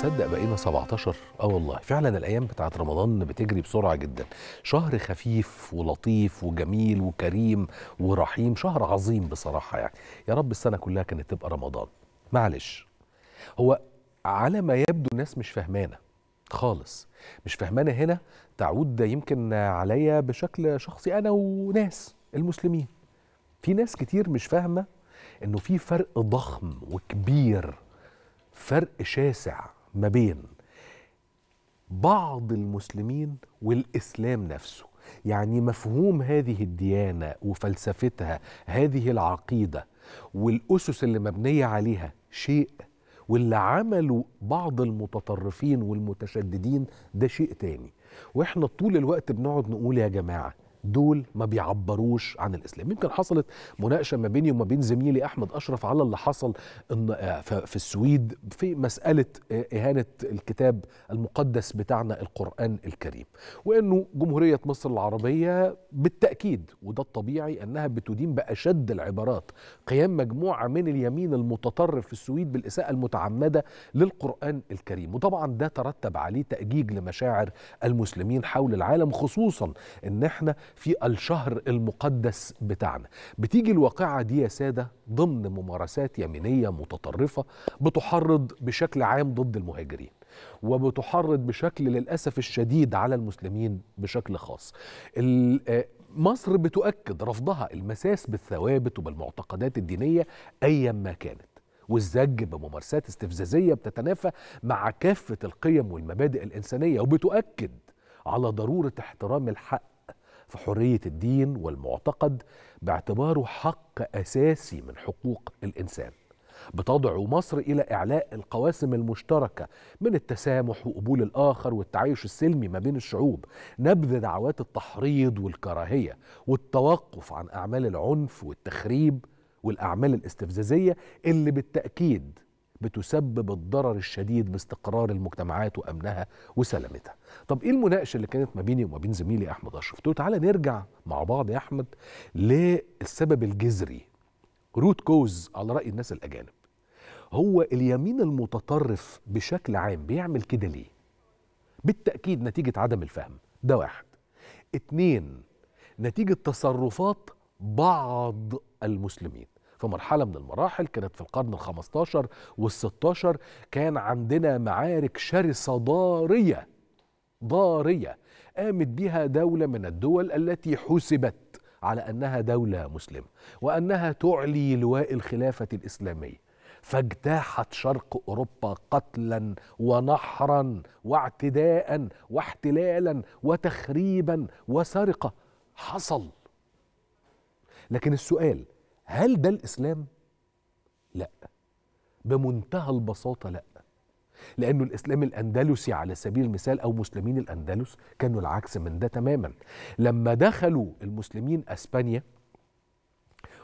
تصدق بقينا 17 اه والله فعلا الايام بتاعت رمضان بتجري بسرعه جدا شهر خفيف ولطيف وجميل وكريم ورحيم شهر عظيم بصراحه يعني يا رب السنه كلها كانت تبقى رمضان معلش هو على ما يبدو الناس مش فاهمانه خالص مش فاهمانه هنا تعود يمكن عليا بشكل شخصي انا وناس المسلمين في ناس كتير مش فاهمه انه في فرق ضخم وكبير فرق شاسع ما بين بعض المسلمين والاسلام نفسه يعني مفهوم هذه الديانه وفلسفتها هذه العقيده والاسس اللي مبنيه عليها شيء واللي عمله بعض المتطرفين والمتشددين ده شيء تاني واحنا طول الوقت بنقعد نقول يا جماعه دول ما بيعبروش عن الاسلام يمكن حصلت مناقشه ما بيني وما بين زميلي احمد اشرف على اللي حصل آه، في السويد في مساله آه، اهانه الكتاب المقدس بتاعنا القران الكريم وانه جمهوريه مصر العربيه بالتاكيد وده الطبيعي انها بتدين باشد العبارات قيام مجموعه من اليمين المتطرف في السويد بالاساءه المتعمده للقران الكريم وطبعا ده ترتب عليه تاجيج لمشاعر المسلمين حول العالم خصوصا ان احنا في الشهر المقدس بتاعنا بتيجي الواقعة دي يا سادة ضمن ممارسات يمينية متطرفة بتحرض بشكل عام ضد المهاجرين وبتحرض بشكل للأسف الشديد على المسلمين بشكل خاص آه، مصر بتؤكد رفضها المساس بالثوابت وبالمعتقدات الدينية أيا ما كانت والزج بممارسات استفزازية بتتنافى مع كافة القيم والمبادئ الإنسانية وبتؤكد على ضرورة احترام الحق في حريه الدين والمعتقد باعتباره حق اساسي من حقوق الانسان بتضع مصر الى اعلاء القواسم المشتركه من التسامح وقبول الاخر والتعايش السلمي ما بين الشعوب نبذ دعوات التحريض والكراهيه والتوقف عن اعمال العنف والتخريب والاعمال الاستفزازيه اللي بالتاكيد بتسبب الضرر الشديد باستقرار المجتمعات وامنها وسلامتها. طب ايه المناقشه اللي كانت ما بيني وما بين زميلي احمد اشرف؟ قلت له تعالى نرجع مع بعض يا احمد للسبب الجذري روت كوز على راي الناس الاجانب. هو اليمين المتطرف بشكل عام بيعمل كده ليه؟ بالتاكيد نتيجه عدم الفهم ده واحد. اتنين نتيجه تصرفات بعض المسلمين في مرحله من المراحل كانت في القرن ال15 وال16 كان عندنا معارك شرسه ضاريه ضاريه قامت بها دوله من الدول التي حسبت على انها دوله مسلمه وانها تعلي لواء الخلافه الاسلاميه فاجتاحت شرق اوروبا قتلا ونحرا واعتداء واحتلالا وتخريبا وسرقه حصل لكن السؤال هل ده الاسلام لا بمنتهى البساطه لا لانه الاسلام الاندلسي على سبيل المثال او مسلمين الاندلس كانوا العكس من ده تماما لما دخلوا المسلمين اسبانيا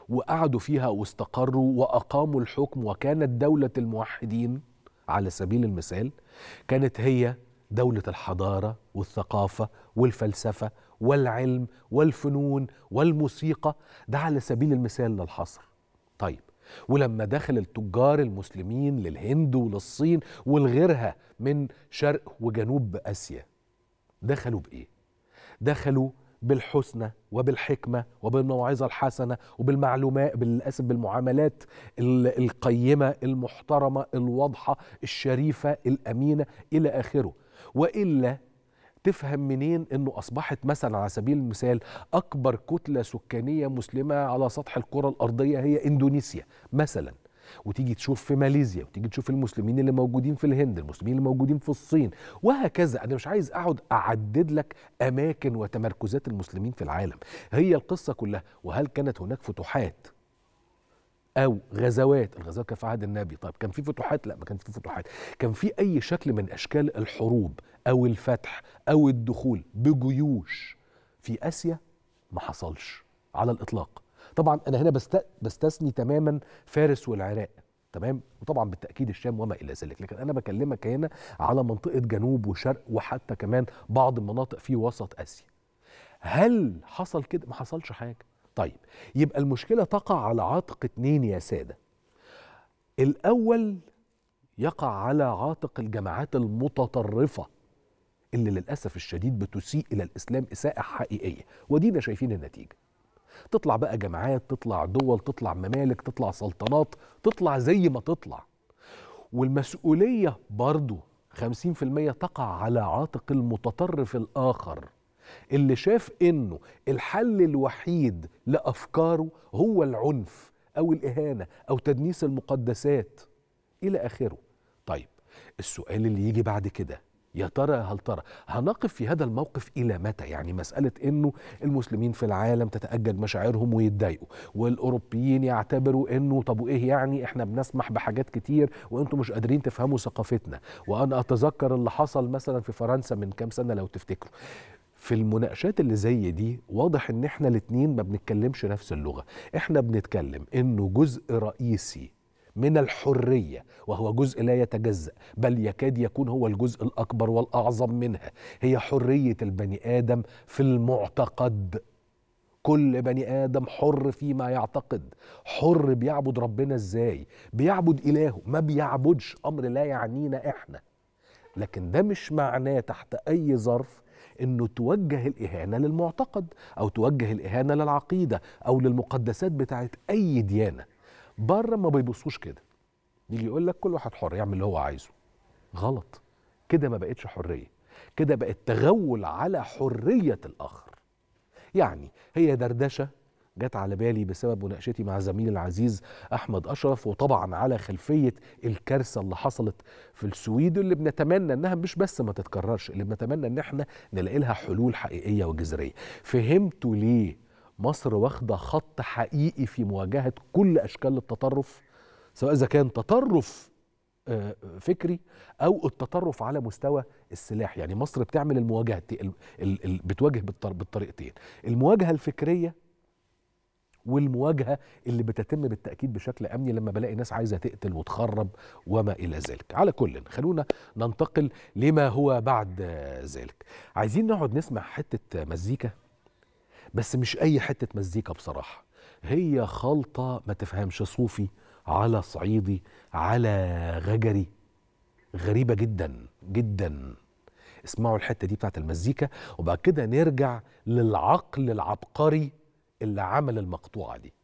وقعدوا فيها واستقروا واقاموا الحكم وكانت دوله الموحدين على سبيل المثال كانت هي دوله الحضاره والثقافه والفلسفه والعلم والفنون والموسيقى ده على سبيل المثال للحصر طيب ولما دخل التجار المسلمين للهند وللصين ولغيرها من شرق وجنوب اسيا دخلوا بايه دخلوا بالحسنى وبالحكمة وبالموعظة الحسنة وبالمعلومات بالأسف بالمعاملات القيمة المحترمة الواضحة الشريفة الأمينة إلى آخره وإلا تفهم منين انه اصبحت مثلا على سبيل المثال اكبر كتله سكانيه مسلمه على سطح الكره الارضيه هي اندونيسيا مثلا وتيجي تشوف في ماليزيا وتيجي تشوف المسلمين اللي موجودين في الهند المسلمين اللي موجودين في الصين وهكذا انا مش عايز اقعد اعدد لك اماكن وتمركزات المسلمين في العالم هي القصه كلها وهل كانت هناك فتوحات او غزوات الغزوات كان في عهد النبي طيب كان في فتوحات لا ما كانش في فتوحات كان في اي شكل من اشكال الحروب او الفتح او الدخول بجيوش في اسيا ما حصلش على الاطلاق طبعا انا هنا بست... بستثني تماما فارس والعراق تمام وطبعا بالتاكيد الشام وما الى ذلك لكن انا بكلمك هنا على منطقه جنوب وشرق وحتى كمان بعض المناطق في وسط اسيا هل حصل كده ما حصلش حاجه طيب يبقى المشكلة تقع على عاتق اتنين يا سادة الأول يقع على عاتق الجماعات المتطرفة اللي للأسف الشديد بتسيء إلى الإسلام إساءة حقيقية ودينا شايفين النتيجة تطلع بقى جماعات تطلع دول تطلع ممالك تطلع سلطنات تطلع زي ما تطلع والمسؤولية برضو 50% تقع على عاتق المتطرف الآخر اللي شاف انه الحل الوحيد لافكاره هو العنف او الاهانه او تدنيس المقدسات الى اخره طيب السؤال اللي يجي بعد كده يا ترى هل ترى هنقف في هذا الموقف الى متى يعني مساله انه المسلمين في العالم تتاجج مشاعرهم ويتضايقوا والاوروبيين يعتبروا انه طب وايه يعني احنا بنسمح بحاجات كتير وانتم مش قادرين تفهموا ثقافتنا وانا اتذكر اللي حصل مثلا في فرنسا من كام سنه لو تفتكروا في المناقشات اللي زي دي واضح ان احنا الاتنين ما بنتكلمش نفس اللغه احنا بنتكلم انه جزء رئيسي من الحريه وهو جزء لا يتجزا بل يكاد يكون هو الجزء الاكبر والاعظم منها هي حريه البني ادم في المعتقد كل بني ادم حر فيما يعتقد حر بيعبد ربنا ازاي بيعبد الهه ما بيعبدش امر لا يعنينا احنا لكن ده مش معناه تحت اي ظرف انه توجه الاهانه للمعتقد او توجه الاهانه للعقيده او للمقدسات بتاعت اي ديانه بره ما بيبصوش كده يجي يقول لك كل واحد حر يعمل اللي هو عايزه غلط كده ما بقتش حريه كده بقت تغول على حريه الاخر يعني هي دردشه جت على بالي بسبب مناقشتي مع زميلي العزيز احمد اشرف وطبعا على خلفيه الكارثه اللي حصلت في السويد اللي بنتمنى انها مش بس ما تتكررش اللي بنتمنى ان احنا نلاقي لها حلول حقيقيه وجذريه فهمتوا ليه مصر واخده خط حقيقي في مواجهه كل اشكال التطرف سواء اذا كان تطرف آه، فكري او التطرف على مستوى السلاح يعني مصر بتعمل المواجهه بتواجه بالطريقتين المواجهه الفكريه والمواجهه اللي بتتم بالتاكيد بشكل امني لما بلاقي ناس عايزه تقتل وتخرب وما الى ذلك على كل خلونا ننتقل لما هو بعد ذلك عايزين نقعد نسمع حته مزيكا بس مش اي حته مزيكا بصراحه هي خلطه ما تفهمش صوفي على صعيدي على غجري غريبه جدا جدا اسمعوا الحته دي بتاعت المزيكا وبعد كده نرجع للعقل العبقري اللي عمل المقطوعه دي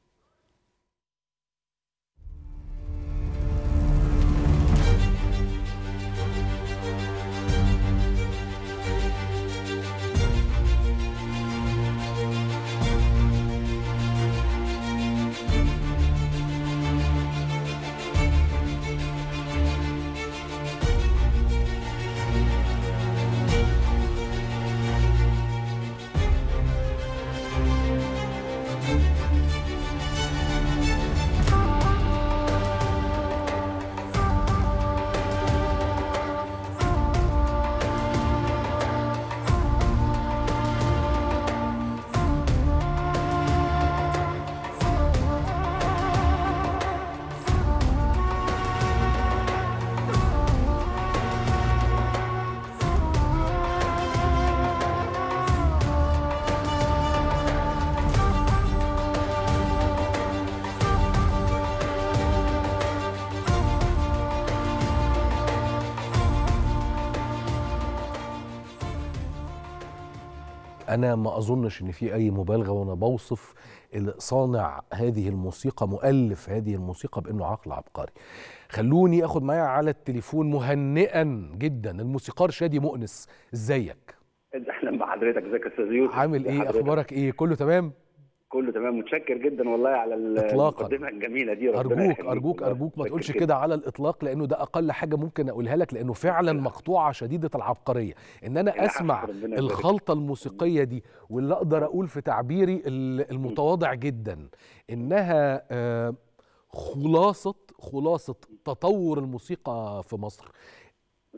انا ما اظنش ان في اي مبالغه وانا بوصف صانع هذه الموسيقى مؤلف هذه الموسيقى بانه عقل عبقري خلوني اخد معايا على التليفون مهنئا جدا الموسيقار شادي مؤنس ازيك اهلا بحضرتك ازيك يا استاذ يوسف عامل ايه اخبارك ايه كله تمام كله تمام متشكر جدا والله على المقدمه الجميله دي ربنا ارجوك ارجوك ارجوك ما تقولش كده على الاطلاق لانه ده اقل حاجه ممكن اقولها لك لانه فعلا نعم. مقطوعه شديده العبقريه ان انا اسمع الخلطه الموسيقيه دي واللي اقدر اقول في تعبيري المتواضع جدا انها آه، خلاصه خلاصه تطور الموسيقى في مصر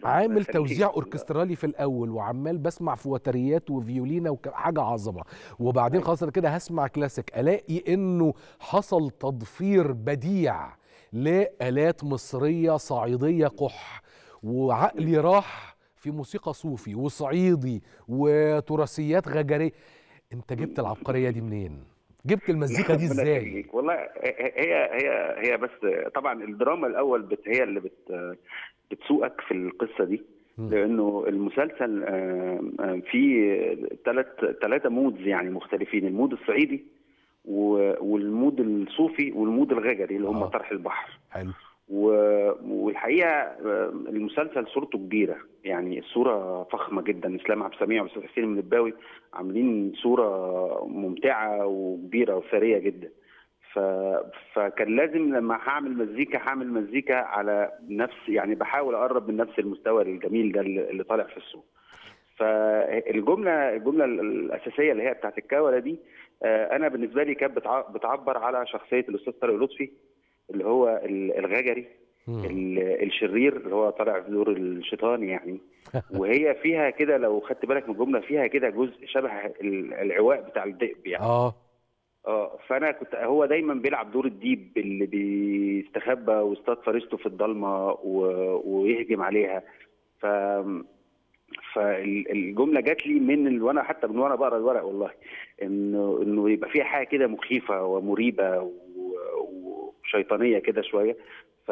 عامل توزيع اوركسترالي في الاول وعمال بسمع في وتريات وفيولينا وحاجه عظمه وبعدين طيب. خلاص انا كده هسمع كلاسيك الاقي انه حصل تضفير بديع لالات مصريه صعيديه قح وعقلي راح في موسيقى صوفي وصعيدي وتراثيات غجريه انت جبت العبقريه دي منين؟ جبت المزيكا دي ازاي؟ والله هي هي هي بس طبعا الدراما الاول بت هي اللي بت بتسوقك في القصه دي لانه المسلسل فيه ثلاث ثلاثه مودز يعني مختلفين المود الصعيدي والمود الصوفي والمود الغجري اللي هم آه. طرح البحر حلو والحقيقه المسلسل صورته كبيره يعني الصوره فخمه جدا اسلام عبد السميع والاستاذ حسين المنباوي عاملين صوره ممتعه وكبيره وثريه جدا فكان لازم لما هعمل مزيكا هعمل مزيكا على نفس يعني بحاول اقرب من نفس المستوى الجميل ده اللي طالع في السوق فالجمله الجمله الاساسيه اللي هي بتاعت الكاوله دي آه، انا بالنسبه لي كانت بتعبر على شخصيه الاستاذ طارق لطفي اللي هو الغجري الشرير اللي هو طالع في دور الشيطان يعني وهي فيها كده لو خدت بالك من الجمله فيها كده جزء شبه العواء بتاع الذئب يعني اه اه فانا كنت هو دايما بيلعب دور الديب اللي بيستخبى واستاد فريسته في الضلمه و... ويهجم عليها ف فالجمله جات لي من ال... وانا حتى من وانا بقرا الورق والله انه انه يبقى فيها حاجه كده مخيفه ومريبه و... وشيطانيه كده شويه ف...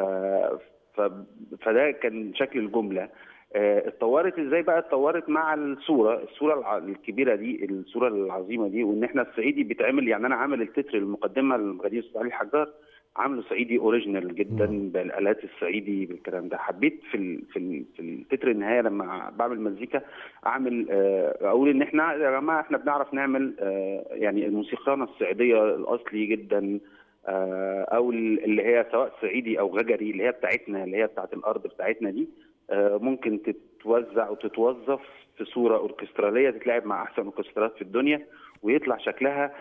ف... فده كان شكل الجمله آه، اتطورت ازاي بقى اتطورت مع الصوره الصوره الكبيره دي الصوره العظيمه دي وان احنا الصعيدي بيتعمل يعني انا عامل التتر المقدمه للمغني استاذ علي الحجار عامله صعيدي اوريجينال جدا بالالات الصعيدي بالكلام ده حبيت في الـ في, الـ في التتر النهايه لما بعمل مزيكا اعمل آه، اقول ان احنا يا جماعه احنا بنعرف نعمل آه، يعني الموسيقى الصعيديه الاصلي جدا او اللي هي سواء صعيدي او غجري اللي هي بتاعتنا اللي هي بتاعت الارض بتاعتنا دي آه، ممكن تتوزع وتتوظف في صوره اوركستراليه تتلعب مع احسن اوركسترات في الدنيا ويطلع شكلها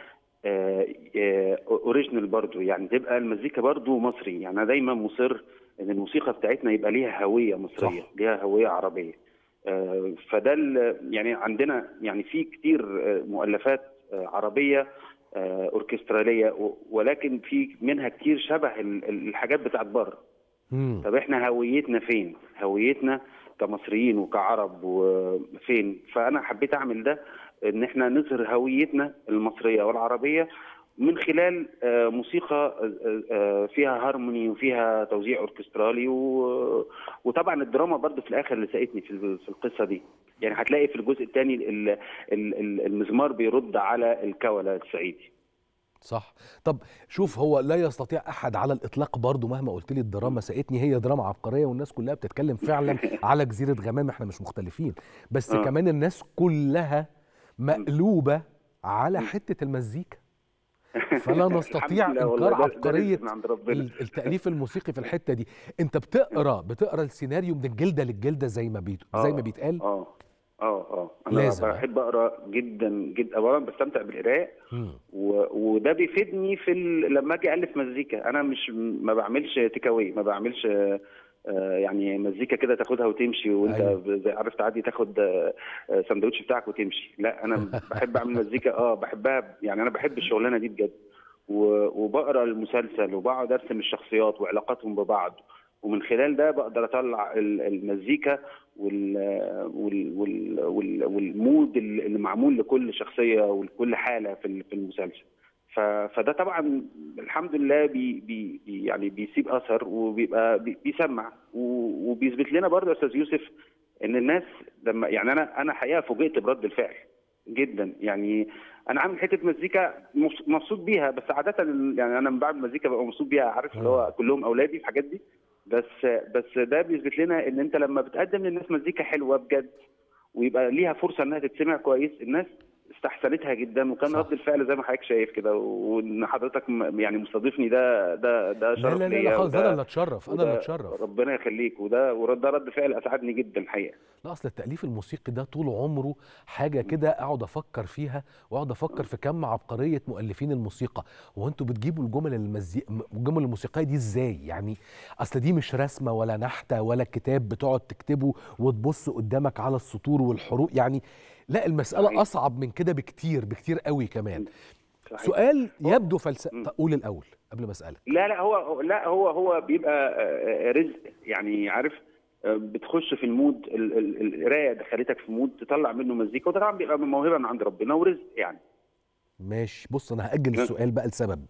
اوريجينال آه، آه، برضو يعني تبقى المزيكا برضو مصري يعني انا دايما مصر ان الموسيقى بتاعتنا يبقى ليها هويه مصريه صح. ليها هويه عربيه فده يعني عندنا يعني في كتير مؤلفات عربيه اوركستراليه ولكن في منها كتير شبه الحاجات بتاعت بره طب احنا هويتنا فين هويتنا كمصريين وكعرب وفين فانا حبيت اعمل ده ان احنا نظهر هويتنا المصريه والعربيه من خلال آه، موسيقى آه، آه، فيها هارموني وفيها توزيع اوركسترالي وطبعا الدراما برضه في الاخر اللي ساقتني في القصه دي يعني هتلاقي في الجزء الثاني المزمار بيرد على الكوله الصعيدي صح طب شوف هو لا يستطيع احد على الاطلاق برضه مهما قلت لي الدراما ساقتني هي دراما عبقريه والناس كلها بتتكلم فعلا على جزيره غمام احنا مش مختلفين بس آه. كمان الناس كلها مقلوبه على حته المزيكا فلا نستطيع انكار عبقريه التاليف الموسيقي في الحته دي انت بتقرا بتقرا السيناريو من الجلده للجلده زي ما بيت... آه. زي ما بيتقال آه. اه اه انا لازم. بحب اقرا جدا جدا اولا بستمتع بالقراءه و... وده بيفيدني في ال... لما اجي الف مزيكا انا مش ما بعملش تكاوي ما بعملش آه، يعني مزيكا كده تاخدها وتمشي وانت أيوة. عارف تعدي تاخد آه، سندوتش بتاعك وتمشي لا انا بحب اعمل مزيكا اه بحبها يعني انا بحب الشغلانه دي بجد وبقرا المسلسل وبقعد ارسم الشخصيات وعلاقاتهم ببعض ومن خلال ده بقدر اطلع المزيكا وال وال والمود اللي معمول لكل شخصيه ولكل حاله في في المسلسل فده طبعا الحمد لله بي بي يعني بيسيب اثر وبيبقى بيسمع وبيثبت لنا برضه يا استاذ يوسف ان الناس لما يعني انا انا حقيقه فوجئت برد الفعل جدا يعني انا عامل حته مزيكا مبسوط بيها بس عاده يعني انا من بعد المزيكا ببقى مبسوط بيها عارف اللي هو آه. كلهم اولادي الحاجات دي بس بس ده بيثبت لنا ان انت لما بتقدم للناس مزيكا حلوه بجد ويبقى ليها فرصه انها تتسمع كويس الناس استحسنتها جدا وكان رد الفعل زي ما حضرتك شايف كده وان حضرتك يعني مستضيفني ده ده ده شرف لا لا لا, لا خالص انا اللي اتشرف انا اللي اتشرف ربنا يخليك وده ورد رد فعل اسعدني جدا الحقيقه لا اصل التاليف الموسيقي ده طول عمره حاجه كده اقعد افكر فيها واقعد افكر في كم عبقريه مؤلفين الموسيقى هو انتوا بتجيبوا الجمل المزي... الجمل الموسيقيه دي ازاي يعني اصل دي مش رسمه ولا نحته ولا كتاب بتقعد تكتبه وتبص قدامك على السطور والحروف يعني لا المساله صحيح. اصعب من كده بكتير بكتير قوي كمان صحيح. سؤال يبدو فلسفي قول الاول قبل ما اسالك لا لا هو لا هو هو بيبقى آه، آه، رزق يعني عارف آه، بتخش في المود القرايه دخلتك في مود تطلع منه مزيكا وده طبعا بيبقى موهبه من عند ربنا ورزق يعني ماشي بص انا هاجل السؤال بقى لسبب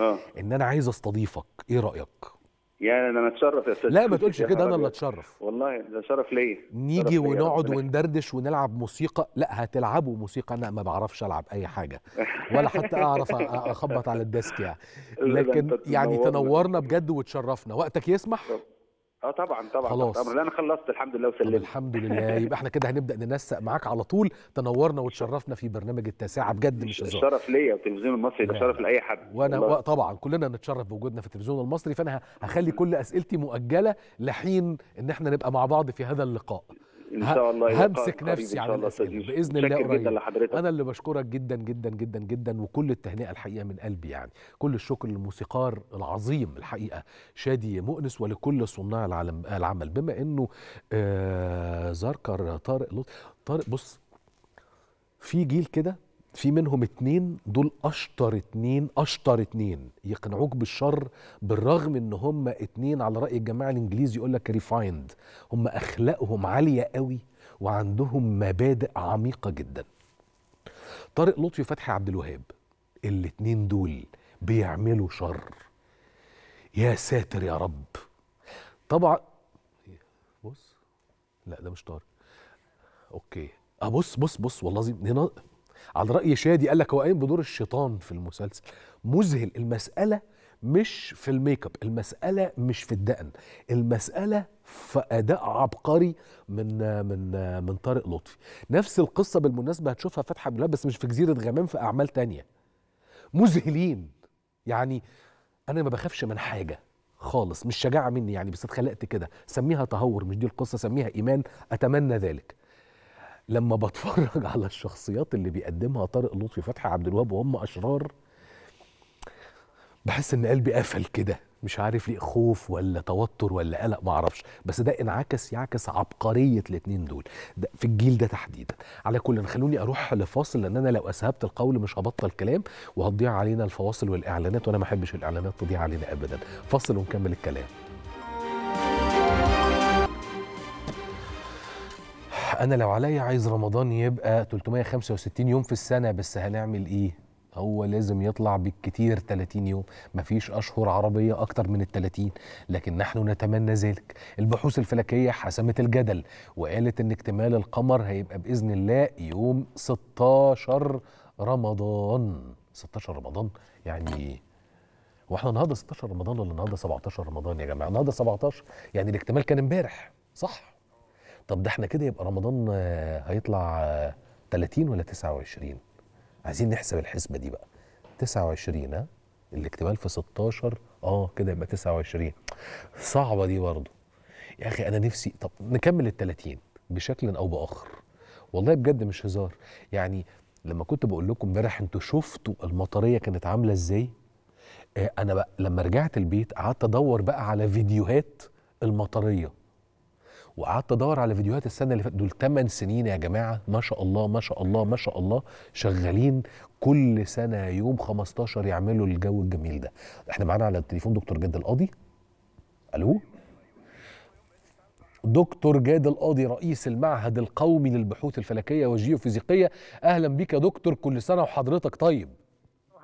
اه ان انا عايز استضيفك ايه رايك يعني انا اتشرف يا استاذ لا ما تقولش كده انا اللي اتشرف والله ده شرف ليا نيجي ونقعد وندردش ونلعب موسيقى لا هتلعبوا موسيقى انا ما بعرفش العب اي حاجه ولا حتى اعرف اخبط على الديسك يعني لكن يعني تنورنا بجد وتشرفنا وقتك يسمح اه طبعا طبعا خلاص طبعا انا خلصت الحمد لله وسلمت الحمد لله يبقى احنا كده هنبدا ننسق معاك على طول تنورنا وتشرفنا في برنامج التاسعه بجد مش هزار الشرف ليا والتلفزيون المصري ده شرف لاي حد وانا و... طبعا كلنا نتشرف بوجودنا في التلفزيون المصري فانا هخلي كل اسئلتي مؤجله لحين ان احنا نبقى مع بعض في هذا اللقاء ان شاء الله همسك نفسي على الاسئله باذن الله قريب انا اللي بشكرك جدا جدا جدا جدا وكل التهنئه الحقيقه من قلبي يعني كل الشكر للموسيقار العظيم الحقيقه شادي مؤنس ولكل صناع العلم العمل بما انه آه ذكر طارق لطفي طارق بص في جيل كده في منهم اتنين دول اشطر اتنين اشطر اتنين يقنعوك بالشر بالرغم ان هم اتنين على راي الجماعه الانجليزي يقول لك ريفايند هم اخلاقهم عاليه قوي وعندهم مبادئ عميقه جدا طارق لطفي فتحي عبد الوهاب الاتنين دول بيعملوا شر يا ساتر يا رب طبعا بص لا ده مش طارق اوكي ابص آه، بص بص والله العظيم على رأي شادي قال لك هو قايم بدور الشيطان في المسلسل مذهل المسألة مش في الميك اب المسألة مش في الدقن المسألة في أداء عبقري من من من طارق لطفي نفس القصة بالمناسبة هتشوفها فتحي عبد بس مش في جزيرة غمام في أعمال تانية مذهلين يعني أنا ما بخافش من حاجة خالص مش شجاعة مني يعني بس اتخلقت كده سميها تهور مش دي القصة سميها إيمان أتمنى ذلك لما بتفرج على الشخصيات اللي بيقدمها طارق لطفي فتحي عبد الوهاب وهم اشرار بحس ان قلبي قفل كده مش عارف ليه خوف ولا توتر ولا قلق ما اعرفش بس ده انعكس يعكس عبقريه الاثنين دول ده في الجيل ده تحديدا على كل خلوني اروح لفاصل لان انا لو اسهبت القول مش هبطل كلام وهتضيع علينا الفواصل والاعلانات وانا ما احبش الاعلانات تضيع علينا ابدا فاصل ونكمل الكلام انا لو عليا عايز رمضان يبقى 365 يوم في السنه بس هنعمل ايه هو لازم يطلع بالكتير 30 يوم مفيش أشهر عربية أكتر من ال 30 لكن نحن نتمنى ذلك البحوث الفلكية حسمت الجدل وقالت أن اكتمال القمر هيبقى بإذن الله يوم 16 رمضان 16 رمضان يعني واحنا النهارده 16 رمضان ولا النهارده 17 رمضان يا جماعه النهارده 17 يعني الاكتمال كان امبارح صح طب ده احنا كده يبقى رمضان آه، هيطلع 30 آه، ولا 29 عايزين نحسب الحسبه دي بقى 29 ها الاكتمال في 16 اه كده يبقى 29 صعبه دي برضه يا اخي انا نفسي طب نكمل ال 30 بشكل او باخر والله بجد مش هزار يعني لما كنت بقول لكم امبارح انتوا شفتوا المطريه كانت عامله ازاي آه، انا بقى لما رجعت البيت قعدت ادور بقى على فيديوهات المطريه وقعدت ادور على فيديوهات السنه اللي فاتت دول 8 سنين يا جماعه ما شاء الله ما شاء الله ما شاء الله شغالين كل سنه يوم 15 يعملوا الجو الجميل ده احنا معانا على التليفون دكتور جاد القاضي الو دكتور جاد القاضي رئيس المعهد القومي للبحوث الفلكيه والجيوفيزيقيه اهلا بك يا دكتور كل سنه وحضرتك طيب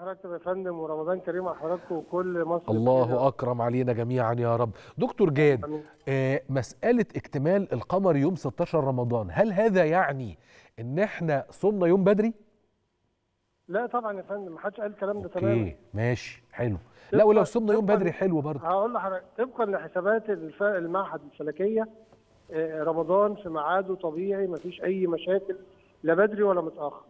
حضرتك يا فندم ورمضان كريم على حضراتكم وكل مصر الله فيها. اكرم علينا جميعا يا رب دكتور جاد آه مساله اكتمال القمر يوم 16 رمضان هل هذا يعني ان احنا صمنا يوم بدري لا طبعا يا فندم ما حدش قال الكلام ده تماما ماشي حلو لا ولو صمنا يوم بدري حلو برضه هقول لحضرتك طبقا لحسابات المعهد الفلكيه آه، رمضان في ميعاده طبيعي ما فيش اي مشاكل لا بدري ولا متاخر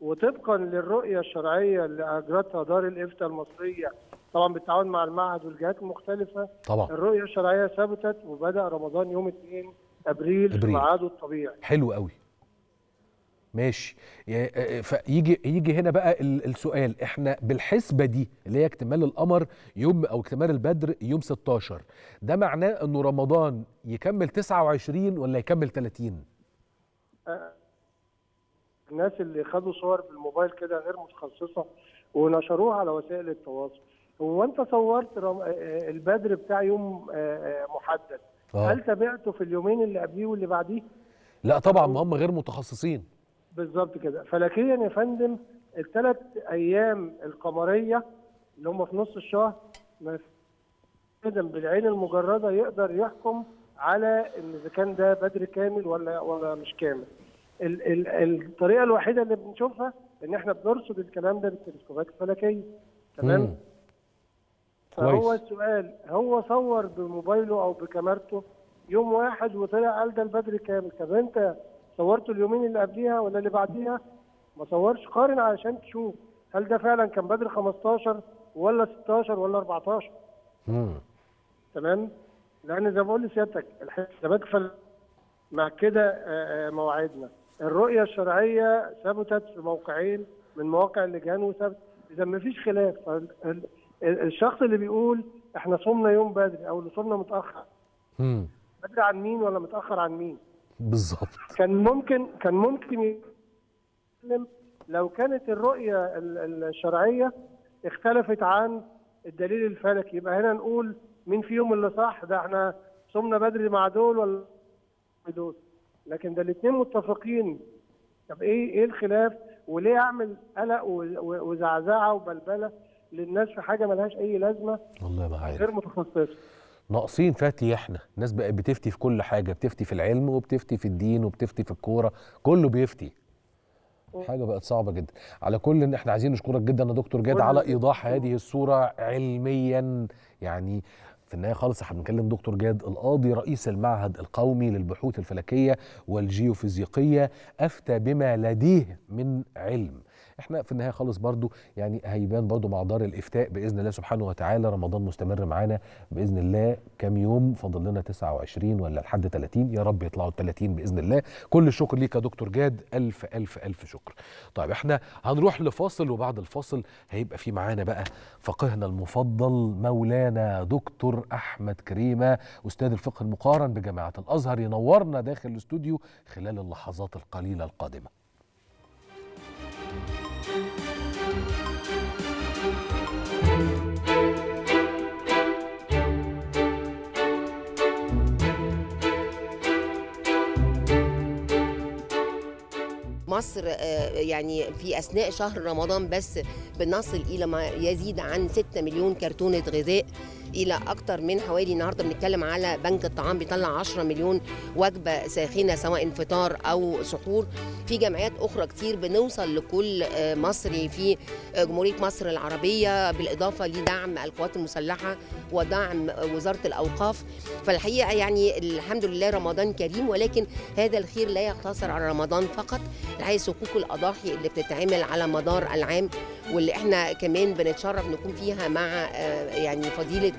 وطبقا للرؤيه الشرعيه اللي اجرتها دار الافتاء المصريه طبعا بالتعاون مع المعهد والجهات المختلفه طبعا الرؤيه الشرعيه ثبتت وبدا رمضان يوم 2 ابريل, أبريل. في ميعاده الطبيعي حلو قوي ماشي فيجي يجي هنا بقى السؤال احنا بالحسبه دي اللي هي اكتمال القمر يوم او اكتمال البدر يوم 16 ده معناه انه رمضان يكمل 29 ولا يكمل 30 أه الناس اللي خدوا صور بالموبايل كده غير متخصصه ونشروها على وسائل التواصل هو انت صورت رم... آه، آه، البدر بتاع يوم آه، محدد آه. هل تابعته في اليومين اللي قبليه واللي بعديه لا طبعا ما هم غير متخصصين بالظبط كده فلكيا يا فندم الثلاث ايام القمريه اللي هم في نص الشهر ما فندم بالعين المجرده يقدر يحكم على ان اذا كان ده بدر كامل ولا ولا مش كامل ال ال الطريقه الوحيده اللي بنشوفها ان احنا بنرصد الكلام ده بالتلسكوبات الفلكيه تمام فهو السؤال هو صور بموبايله او بكاميرته يوم واحد وطلع قال ده البدر كامل طب انت صورته اليومين اللي قبليها ولا اللي بعديها ما صورش قارن علشان تشوف هل ده فعلا كان بدر 15 ولا 16 ولا 14 امم تمام لان زي ما بقول لسيادتك الحسابات مع كده مواعيدنا الرؤيه الشرعيه ثبتت في موقعين من مواقع اللجان وثبت اذا ما فيش خلاف الشخص اللي بيقول احنا صمنا يوم بدري او اللي صمنا متاخر امم بدري عن مين ولا متاخر عن مين بالظبط كان ممكن كان ممكن يتكلم لو كانت الرؤيه الشرعيه اختلفت عن الدليل الفلكي يبقى هنا نقول مين فيهم اللي صح ده احنا صمنا بدري مع دول ولا دول لكن ده الاثنين متفقين طب ايه ايه الخلاف وليه اعمل قلق وزعزعه وبلبله للناس في حاجه ملهاش اي لازمه والله ما عارف غير متخصصه ناقصين فتي احنا الناس بقت بتفتي في كل حاجه بتفتي في العلم وبتفتي في الدين وبتفتي في الكوره كله بيفتي حاجه بقت صعبه جدا على كل ان احنا عايزين نشكرك جدا يا دكتور جاد على ايضاح هذه الصوره علميا يعني في النهايه خالص احنا بنكلم دكتور جاد القاضي رئيس المعهد القومي للبحوث الفلكيه والجيوفيزيقيه افتى بما لديه من علم احنا في النهايه خالص برضو يعني هيبان برضو دار الافتاء باذن الله سبحانه وتعالى رمضان مستمر معانا باذن الله كام يوم فاضل لنا 29 ولا لحد 30 يا رب يطلعوا ال 30 باذن الله كل الشكر ليك يا دكتور جاد الف الف الف شكر طيب احنا هنروح لفاصل وبعد الفاصل هيبقى في معانا بقى فقهنا المفضل مولانا دكتور احمد كريمه استاذ الفقه المقارن بجامعه الازهر ينورنا داخل الاستوديو خلال اللحظات القليله القادمه مصر آه، يعني في أثناء شهر رمضان بس بنصل إلى ما يزيد عن 6 مليون كرتونة غذاء الى اكثر من حوالي النهارده بنتكلم على بنك الطعام بيطلع 10 مليون وجبه ساخنه سواء فطار او سحور في جمعيات اخرى كتير بنوصل لكل آه، مصري في آه، جمهوريه مصر العربيه بالاضافه لدعم القوات المسلحه ودعم وزاره الاوقاف فالحقيقه يعني الحمد لله رمضان كريم ولكن هذا الخير لا يقتصر على رمضان فقط الحقيقه صكوك الاضاحي اللي بتتعمل على مدار العام واللي احنا كمان بنتشرف نكون فيها مع آه، يعني فضيله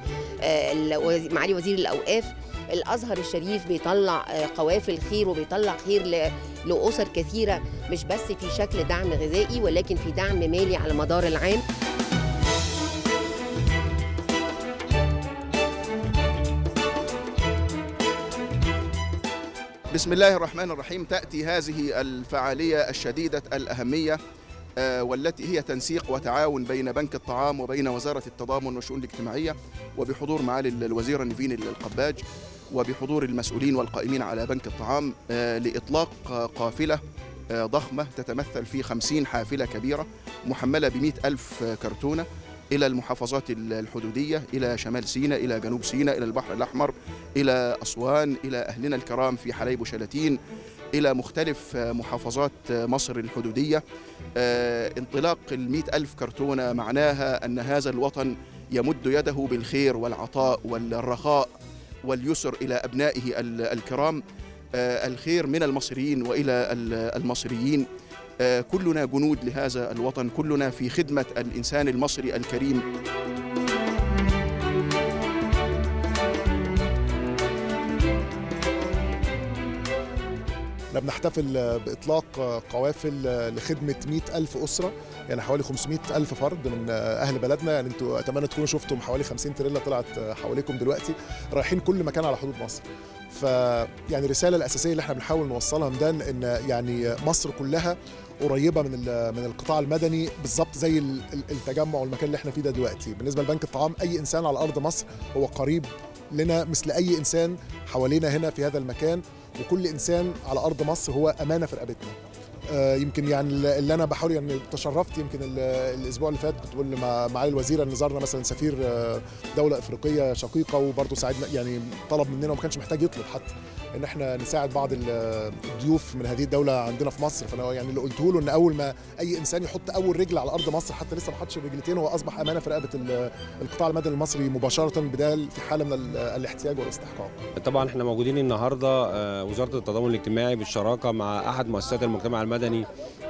معالي وزير الاوقاف الازهر الشريف بيطلع آه، قوافل خير وبيطلع خير لاسر كثيره مش بس في شكل دعم غذائي ولكن في دعم مالي على مدار العام بسم الله الرحمن الرحيم تأتي هذه الفعالية الشديدة الأهمية آه، والتي هي تنسيق وتعاون بين بنك الطعام وبين وزارة التضامن والشؤون الاجتماعية وبحضور معالي الوزير نيفين القباج وبحضور المسؤولين والقائمين على بنك الطعام آه، لإطلاق قافلة آه، ضخمة تتمثل في خمسين حافلة كبيرة محملة بمئة ألف كرتونة إلى المحافظات الحدودية إلى شمال سيناء إلى جنوب سيناء إلى البحر الأحمر إلى أسوان إلى أهلنا الكرام في حلايب وشلاتين إلى مختلف محافظات مصر الحدودية آه، انطلاق المئة ألف كرتونة معناها أن هذا الوطن يمد يده بالخير والعطاء والرخاء واليسر إلى أبنائه الكرام آه، الخير من المصريين وإلى المصريين آه، كلنا جنود لهذا الوطن كلنا في خدمة الإنسان المصري الكريم احنا بنحتفل باطلاق قوافل لخدمه 100000 اسره يعني حوالي 500000 فرد من اهل بلدنا يعني انتوا اتمنى تكونوا شفتم حوالي 50 تريلا طلعت حواليكم دلوقتي رايحين كل مكان على حدود مصر ف يعني الرساله الاساسيه اللي احنا بنحاول نوصلها من ده ان يعني مصر كلها قريبه من من القطاع المدني بالظبط زي التجمع والمكان اللي احنا فيه ده دلوقتي بالنسبه لبنك الطعام اي انسان على ارض مصر هو قريب لنا مثل اي انسان حوالينا هنا في هذا المكان وكل انسان على ارض مصر هو امانه في رقبتنا آه، يمكن يعني اللي انا بحاول يعني تشرفت يمكن الاسبوع اللي فات كنت بقول معالي الوزيره ان زارنا مثلا سفير آه، دوله افريقيه شقيقه وبرضه ساعدنا يعني طلب مننا وما كانش محتاج يطلب حتى ان احنا نساعد بعض الضيوف من هذه الدوله عندنا في مصر فانا يعني اللي قلته له ان اول ما اي انسان يحط اول رجل على ارض مصر حتى لسه ما حطش رجلتين هو اصبح امانه في رقبه القطاع المدني المصري مباشره بدال في حاله من الاحتياج والاستحقاق. طبعا احنا موجودين النهارده آه، وزاره التضامن الاجتماعي بالشراكه مع احد مؤسسات المجتمع المدني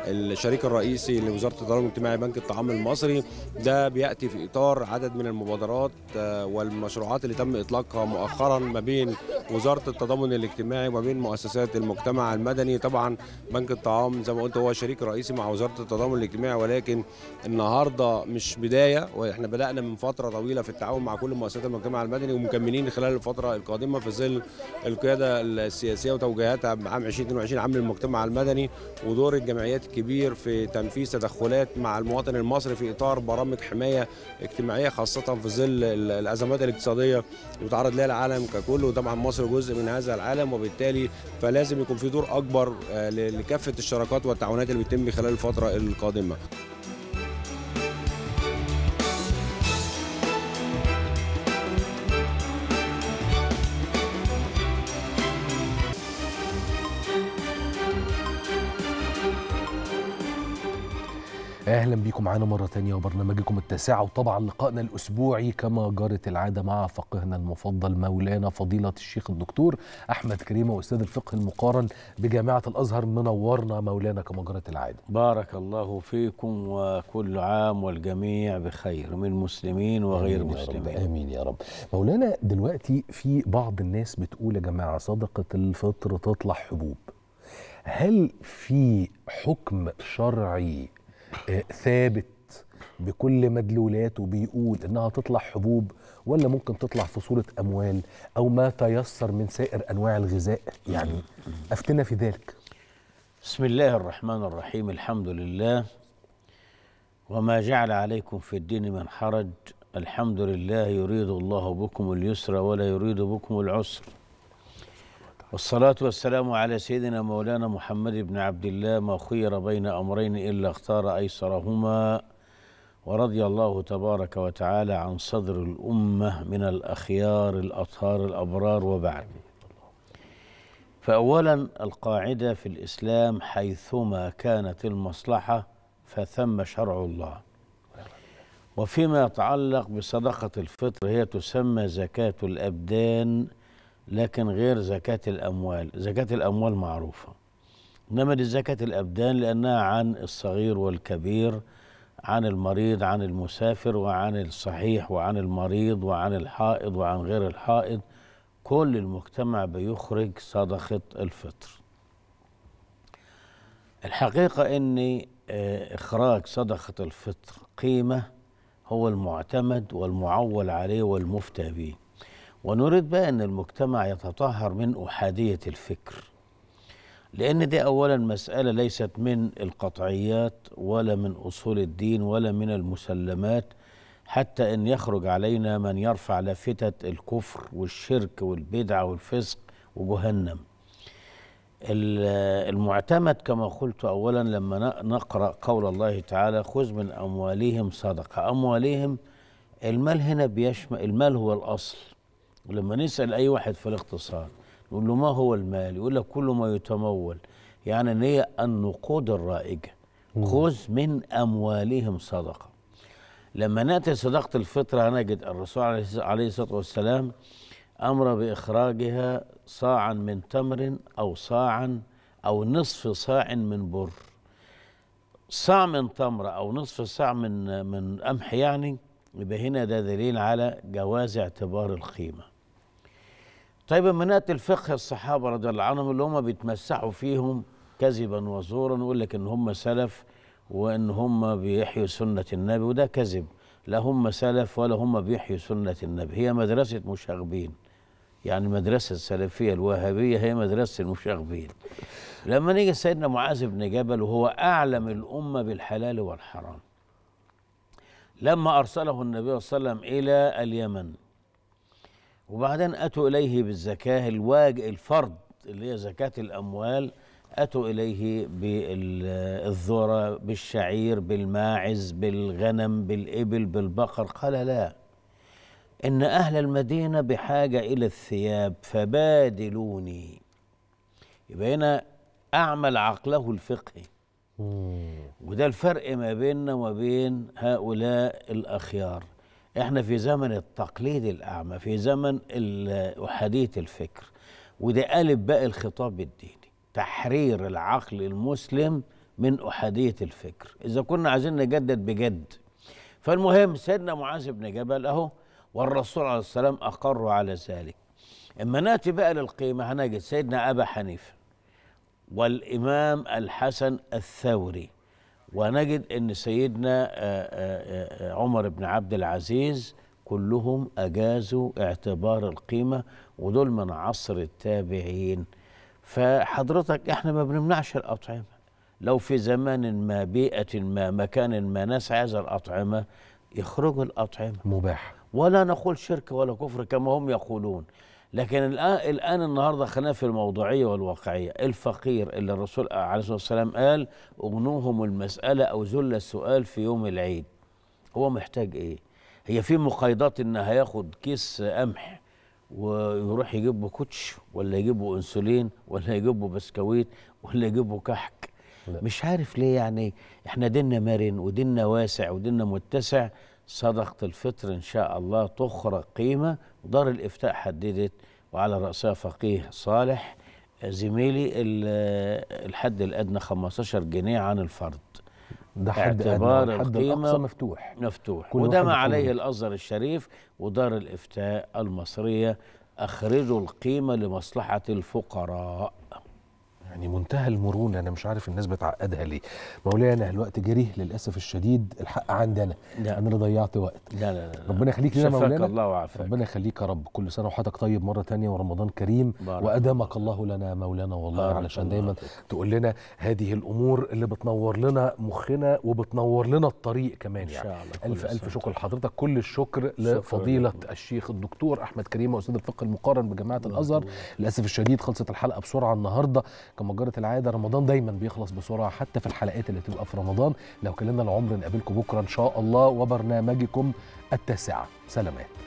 الشريك الرئيسي لوزاره التضامن الاجتماعي بنك الطعام المصري ده بياتي في اطار عدد من المبادرات آه، والمشروعات اللي تم اطلاقها مؤخرا ما بين وزاره التضامن الاجتماعي الاجتماعي وبين مؤسسات المجتمع المدني طبعا بنك الطعام زي ما قلت هو شريك رئيسي مع وزاره التضامن الاجتماعي ولكن النهارده مش بدايه واحنا بدانا من فتره طويله في التعاون مع كل مؤسسات المجتمع المدني ومكملين خلال الفتره القادمه في ظل القياده السياسيه وتوجيهاتها بعام 2022 عام المجتمع المدني ودور الجمعيات الكبير في تنفيذ تدخلات مع المواطن المصري في اطار برامج حمايه اجتماعيه خاصه في ظل الازمات الاقتصاديه اللي بيتعرض لها العالم ككل وطبعا مصر جزء من هذا العالم العالم وبالتالي فلازم يكون في دور اكبر آه، لكافه الشراكات والتعاونات اللي بتتم خلال الفتره القادمه اهلا بيكم معانا مره تانية وبرنامجكم التاسعه وطبعا لقائنا الاسبوعي كما جرت العاده مع فقيهنا المفضل مولانا فضيله الشيخ الدكتور احمد كريمه استاذ الفقه المقارن بجامعه الازهر منورنا مولانا كما جرت العاده. بارك الله فيكم وكل عام والجميع بخير من مسلمين وغير آمين مسلمين. يا رب. امين يا رب. مولانا دلوقتي في بعض الناس بتقول يا جماعه صدقه الفطر تطلع حبوب. هل في حكم شرعي ثابت بكل مدلولاته بيقول انها تطلع حبوب ولا ممكن تطلع في صوره اموال او ما تيسر من سائر انواع الغذاء يعني افتنا في ذلك بسم الله الرحمن الرحيم الحمد لله وما جعل عليكم في الدين من حرج الحمد لله يريد الله بكم اليسر ولا يريد بكم العسر والصلاة والسلام على سيدنا مولانا محمد بن عبد الله ما خير بين أمرين إلا اختار أيسرهما ورضي الله تبارك وتعالى عن صدر الأمة من الأخيار الأطهار الأبرار وبعد فأولا القاعدة في الإسلام حيثما كانت المصلحة فثم شرع الله وفيما يتعلق بصدقة الفطر هي تسمى زكاة الأبدان لكن غير زكاة الأموال زكاة الأموال معروفة إنما دي زكاة الأبدان لأنها عن الصغير والكبير عن المريض عن المسافر وعن الصحيح وعن المريض وعن الحائض وعن غير الحائض كل المجتمع بيخرج صدقة الفطر الحقيقة أن آه، إخراج صدقة الفطر قيمة هو المعتمد والمعول عليه والمفتى به ونريد بقى أن المجتمع يتطهر من أحادية الفكر لأن دي أولا مسألة ليست من القطعيات ولا من أصول الدين ولا من المسلمات حتى أن يخرج علينا من يرفع لافتة الكفر والشرك والبدعة والفسق وجهنم المعتمد كما قلت أولا لما نقرأ قول الله تعالى خذ من أموالهم صدقة أموالهم المال هنا بيشمل المال هو الأصل ولما نسال اي واحد في الاقتصاد نقول له ما هو المال يقول لك كل ما يتمول يعني ان هي النقود الرائجه خذ من اموالهم صدقه لما ناتي صدقه الفطره هنجد الرسول عليه الصلاه والسلام امر باخراجها صاعا من تمر او صاعا او نصف صاع من بر صاع من تمر او نصف صاع من من قمح يعني يبقى هنا ده دليل على جواز اعتبار القيمه طيب اما آية ناتي الفقه الصحابه رضي الله عنهم اللي هم بيتمسحوا فيهم كذبا وزورا ويقول لك ان هم سلف وان هم بيحيوا سنه النبي وده كذب لا هم سلف ولا هم بيحيوا سنه النبي هي مدرسه مشاغبين يعني مدرسه السلفيه الوهابيه هي مدرسه المشاغبين لما نيجي سيدنا معاذ بن جبل وهو اعلم الامه بالحلال والحرام لما ارسله النبي صلى الله عليه وسلم الى اليمن وبعدين أتوا إليه بالزكاة الواج الفرض اللي هي زكاة الأموال أتوا إليه بالذرة بالشعير بالماعز بالغنم بالإبل بالبقر قال لا إن أهل المدينة بحاجة إلى الثياب فبادلوني يبقى هنا أعمل عقله الفقهي وده الفرق ما بيننا وما بين هؤلاء الأخيار احنا في زمن التقليد الاعمى في زمن احاديه الفكر وده قالب بقى الخطاب الديني تحرير العقل المسلم من احاديه الفكر اذا كنا عايزين نجدد بجد فالمهم سيدنا معاذ بن جبل اهو والرسول عليه السلام اقر على ذلك اما ناتي بقى للقيمه هنجد سيدنا ابا حنيفه والامام الحسن الثوري ونجد ان سيدنا آه، آه، آه، عمر بن عبد العزيز كلهم اجازوا اعتبار القيمه ودول من عصر التابعين فحضرتك احنا ما بنمنعش الاطعمه لو في زمان ما بيئه ما مكان ما ناس عايزه الاطعمه يخرجوا الاطعمه مباح ولا نقول شرك ولا كفر كما هم يقولون لكن الان الان النهارده خلينا في الموضوعيه والواقعيه الفقير اللي الرسول عليه الصلاه والسلام قال اغنوهم المساله او ذل السؤال في يوم العيد هو محتاج ايه هي في مقايضات ان هياخد كيس قمح ويروح يجيبه كوتش ولا يجيبه انسولين ولا يجيبه بسكويت ولا يجيبه كحك لا. مش عارف ليه يعني احنا ديننا مرن وديننا واسع وديننا متسع صدقة الفطر إن شاء الله تخرج قيمة ودار الإفتاء حددت وعلى رأسها فقيه صالح زميلي الحد الأدنى 15 جنيه عن الفرد ده حد اعتبار القيمة الاقصى مفتوح مفتوح وده ما عليه الازهر الشريف ودار الافتاء المصريه اخرجوا القيمه لمصلحه الفقراء يعني منتهى المرونه انا مش عارف الناس بتعقدها ليه مولانا الوقت جري للاسف الشديد الحق عندي نعم. انا لا. انا اللي ضيعت وقت لا لا لا ربنا يخليك لنا مولانا الله وعافاك ربنا يخليك يا رب كل سنه وحياتك طيب مره تانية ورمضان كريم وادامك الله لنا مولانا والله علشان دايما تقول لنا هذه الامور اللي بتنور لنا مخنا وبتنور لنا الطريق كمان يعني شاء الله الف الف شكر لحضرتك كل الشكر لفضيله الشيخ الدكتور احمد كريم استاذ الفقه المقارن بجامعه الازهر للاسف الشديد خلصت الحلقه بسرعه النهارده كما كما جرت العاده رمضان دايما بيخلص بسرعه حتى في الحلقات اللي تبقى في رمضان لو كلنا العمر نقابلكم بكره ان شاء الله وبرنامجكم التاسعه سلامات